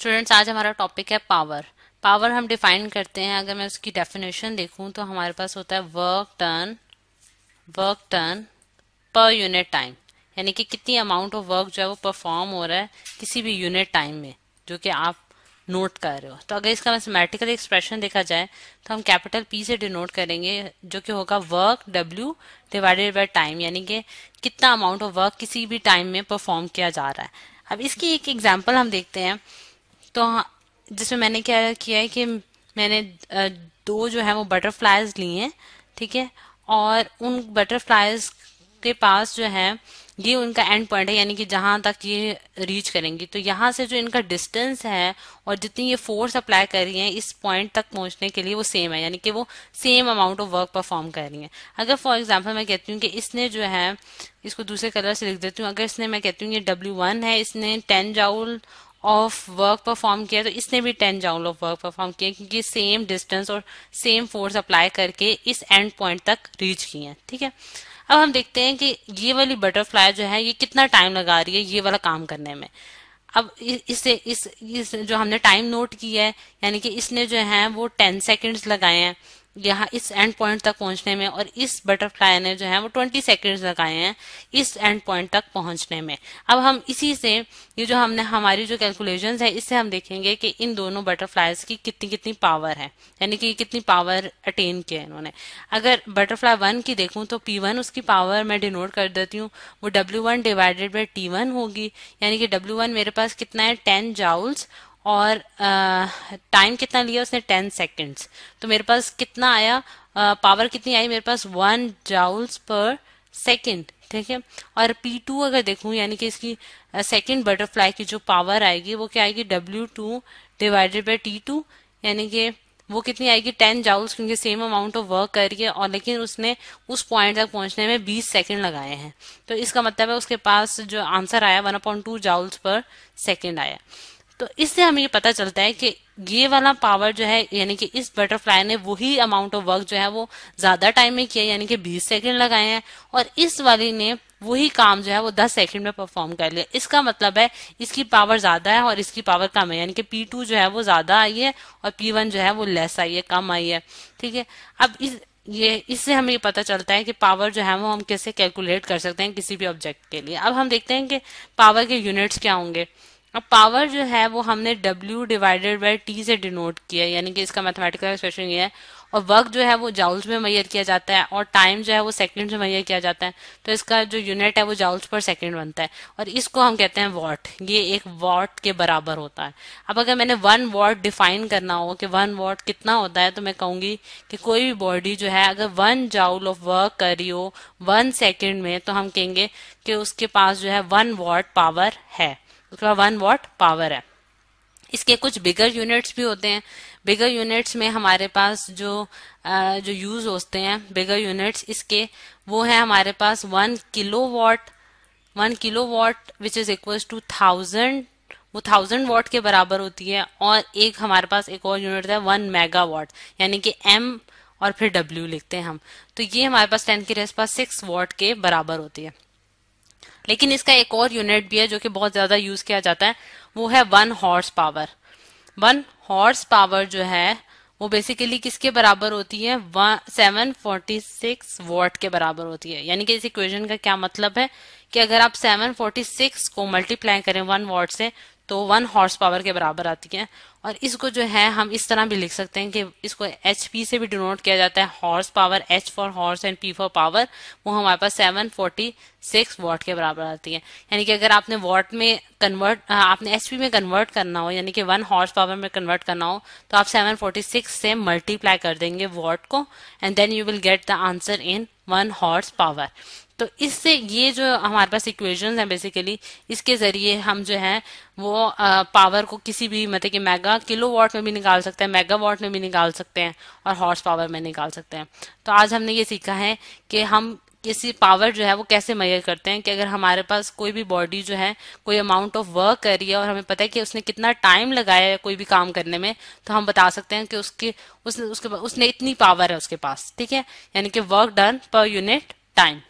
students आज हमारा topic है पावर पावर हम डिफाइन करते हैं अगर मैं उसकी डेफिनेशन देखूं तो हमारे पास होता है work done work done per unit time यानी कि कितनी अमाउंट ऑफ वर्क जो है वो परफॉर्म हो रहा है किसी भी यूनिट टाइम में जो कि आप नोट कर रहे हो तो अगर इसका मैथमेटिकल एक्सप्रेशन देखा जाए तो हम कैपिटल पी से डिनोट करेंगे जो कि होगा work W divided by time यानी कि कितना अमाउंट ऑफ वर्क किसी भी टाइम में परफॉर्म किया जा रहा है अब इसकी एक एग्जाम्पल हम देखते हैं तो हाँ, जिसमें मैंने क्या किया है कि मैंने दो जो है वो बटरफ्लाइज लिए हैं ठीक है और उन बटरफ्लाइज के पास जो है ये उनका एंड पॉइंट है यानी कि जहां तक ये रीच करेंगी तो यहाँ से जो इनका डिस्टेंस है और जितनी ये फोर्स अप्लाई कर रही है इस पॉइंट तक पहुंचने के लिए वो सेम है यानी कि वो same amount of work perform कर रही है अगर फॉर एग्जाम्पल मैं कहती हूँ कि इसने जो है इसको दूसरे कलर से लिख देती हूँ अगर इसने मैं कहती हूँ ये डब्ल्यू वन है इसने ten joule of work perform किया तो इसने भी ten joule of work perform किया क्योंकि सेम डिस्टेंस और सेम फोर्स अप्लाई करके इस एंड पॉइंट तक रीच किए हैं ठीक है अब हम देखते हैं कि ये वाली बटरफ्लाई जो है ये कितना टाइम लगा रही है ये वाला काम करने में अब इसे इस, इस जो हमने टाइम नोट किया है यानी कि इसने जो है वो टेन सेकेंड्स लगाए हैं यहाँ इस एंड पॉइंट तक पहुंचने में और इस बटरफ्लाई ने जो है वो 20 सेकेंड्स लगाए हैं इस एंड पॉइंट तक पहुंचने में अब हम इसी से ये जो हमने हमारी जो कैलकुलेशन है इससे हम देखेंगे कि इन दोनों बटरफ्लाइज की कितनी कितनी पावर है यानी कि कितनी पावर अटेन किया है इन्होंने अगर बटरफ्लाई वन की देखूँ तो पी उसकी पावर मैं डिनोट कर देती हूँ वो W one divided by T होगी यानी कि डब्ल्यू मेरे पास कितना है टेन जाउल्स और टाइम कितना लिया उसने टेन सेकेंड्स तो मेरे पास कितना आया पावर कितनी आई मेरे पास वन जाउल्स पर सेकेंड ठीक है और पी टू अगर देखूं यानी कि इसकी सेकेंड बटरफ्लाई की जो पावर आएगी वो क्या आएगी W two divided by T two यानी कि वो कितनी आएगी टेन जाउल्स क्योंकि सेम अमाउंट ऑफ वर्क करिए और लेकिन उसने उस पॉइंट तक पहुंचने में बीस सेकेंड लगाए हैं तो इसका मतलब है उसके पास जो आंसर आया one point two joules per second आया तो इससे हमें ये पता चलता है कि ये वाला पावर जो है यानी कि इस बटरफ्लाई ने वही अमाउंट ऑफ वर्क जो है वो ज्यादा टाइम में किया यानी कि 20 सेकंड लगाए हैं और इस वाली ने वही काम जो है वो 10 सेकंड में परफॉर्म कर लिया इसका मतलब है इसकी पावर ज्यादा है और इसकी पावर कम है यानी कि P2 जो है वो ज्यादा आई है और P1 जो है वो लेस आई है कम आई है ठीक है अब इस ये इससे हमें ये पता चलता है कि पावर जो है वो हम कैसे कैलकुलेट कर सकते हैं किसी भी ऑब्जेक्ट के लिए अब हम देखते हैं कि पावर के यूनिट्स क्या होंगे अब पावर जो है वो हमने W डिवाइडेड बाय T से डिनोट किया है यानी कि इसका मैथमेटिकल एक्सप्रेशन ये है और वर्क जो है वो जाउल्स में मैयर किया जाता है और टाइम जो है वो सेकंड में मैयर किया जाता है तो इसका जो यूनिट है वो जाउल्स पर सेकंड बनता है और इसको हम कहते हैं वॉट ये एक वॉट के बराबर होता है अब अगर मैंने वन वॉट डिफाइन करना हो कि वन वॉट कितना होता है तो मैं कहूंगी कि कोई भी बॉडी जो है अगर वन जाउल ऑफ वर्क करी हो वन सेकेंड में तो हम कहेंगे कि उसके पास जो है वन वॉट पावर है उसका वन वॉट पावर है इसके कुछ बिगर यूनिट्स भी होते हैं बिगर यूनिट्स में हमारे पास जो आ, जो यूज होते हैं बिगर यूनिट्स इसके वो है हमारे पास one kilowatt one kilowatt which is equal to thousand वो थाउजेंड वॉट के बराबर होती है और एक हमारे पास एक और यूनिट है वन मेगा वॉट यानी कि एम और फिर डब्ल्यू लिखते हैं हम तो ये हमारे पास टेन की रेस पास सिक्स वॉट के बराबर होती है लेकिन इसका एक और यूनिट भी है जो कि बहुत ज्यादा यूज किया जाता है वो है one horsepower one horsepower जो है वो बेसिकली किसके बराबर होती है सेवन फोर्टी सिक्स वॉट के बराबर होती है यानी कि इस इक्वेशन का क्या मतलब है कि अगर आप सेवन फोर्टी सिक्स को मल्टीप्लाई करें वन वॉट से तो वन हॉर्स पावर के बराबर आती है और इसको जो है हम इस तरह भी लिख सकते हैं कि इसको एच पी से भी डिनोट किया जाता है horsepower H for horse and P for power वो हमारे पास सेवन फोर्टी सिक्स वॉट के बराबर आती है यानी कि अगर आपने वॉट में कन्वर्ट आपने एच पी में कन्वर्ट करना हो यानी कि वन हॉर्स पावर में कन्वर्ट करना हो तो आप सेवन फोर्टी सिक्स से मल्टीप्लाई कर देंगे वॉट को and then you will get the answer in one horsepower तो इससे ये जो हमारे पास इक्वेशंस हैं बेसिकली इसके ज़रिए हम जो है वो पावर को किसी भी मतलब कि मेगा किलो वाट में भी निकाल सकते हैं मेगा वाट में भी निकाल सकते हैं और हॉर्स पावर में निकाल सकते हैं तो आज हमने ये सीखा है कि हम किसी पावर जो है वो कैसे मैयर करते हैं कि अगर हमारे पास कोई भी बॉडी जो है कोई अमाउंट ऑफ वर्क कर रही है और हमें पता है कि उसने कितना टाइम लगाया है कोई भी काम करने में तो हम बता सकते हैं कि उसके उसने उसके उसने इतनी पावर है उसके पास ठीक है यानी कि work done per unit time